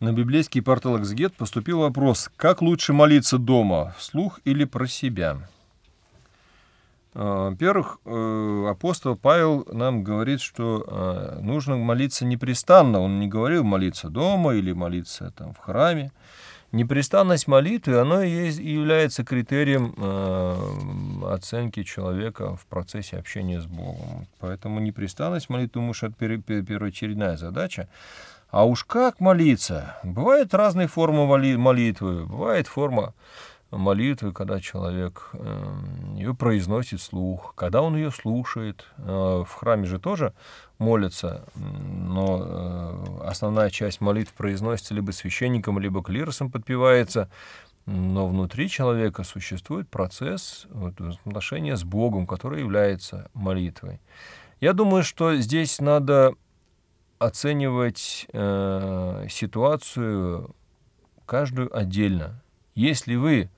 На библейский портал «Эксгет» поступил вопрос, как лучше молиться дома, вслух или про себя? А, во-первых, э, апостол Павел нам говорит, что э, нужно молиться непрестанно. Он не говорил молиться дома или молиться там, в храме. Непрестанность молитвы, она и является критерием э, оценки человека в процессе общения с Богом. Поэтому непрестанность молитвы, думаю, что это первоочередная задача. А уж как молиться? Бывают разные формы молитвы. Бывает форма молитвы, когда человек эм, ее произносит слух, когда он ее слушает. Э, в храме же тоже молятся, но э, основная часть молитв произносится либо священником, либо клиросом подпевается. Но внутри человека существует процесс отношения с Богом, который является молитвой. Я думаю, что здесь надо оценивать э, ситуацию каждую отдельно. Если вы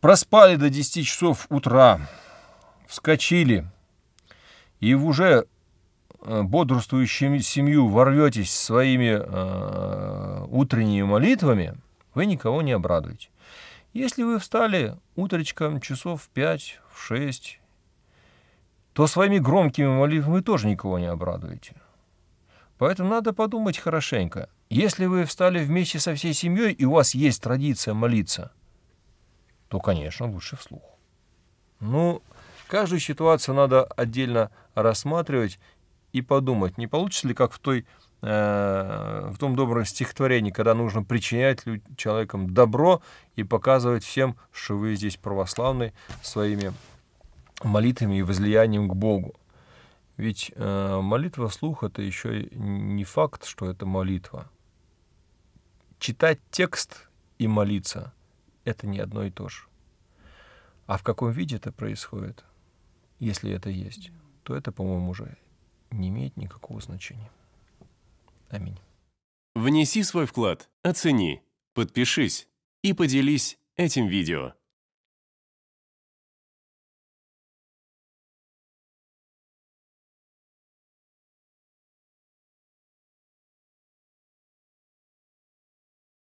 проспали до 10 часов утра, вскочили и в уже э, бодрствующую семью ворветесь своими э, утренними молитвами, вы никого не обрадуете. Если вы встали утречком часов в 5, в 6, то своими громкими молитвами тоже никого не обрадуете. Поэтому надо подумать хорошенько. Если вы встали вместе со всей семьей, и у вас есть традиция молиться, то, конечно, лучше вслух. Ну, каждую ситуацию надо отдельно рассматривать и подумать, не получится ли, как в, той, э, в том добром стихотворении, когда нужно причинять людям, человекам добро и показывать всем, что вы здесь православны своими молитвами и возлиянием к Богу. Ведь э, молитва вслух это еще не факт, что это молитва. Читать текст и молиться – это не одно и то же. А в каком виде это происходит, если это есть, то это, по-моему, уже не имеет никакого значения. Аминь. Внеси свой вклад, оцени, подпишись и поделись этим видео.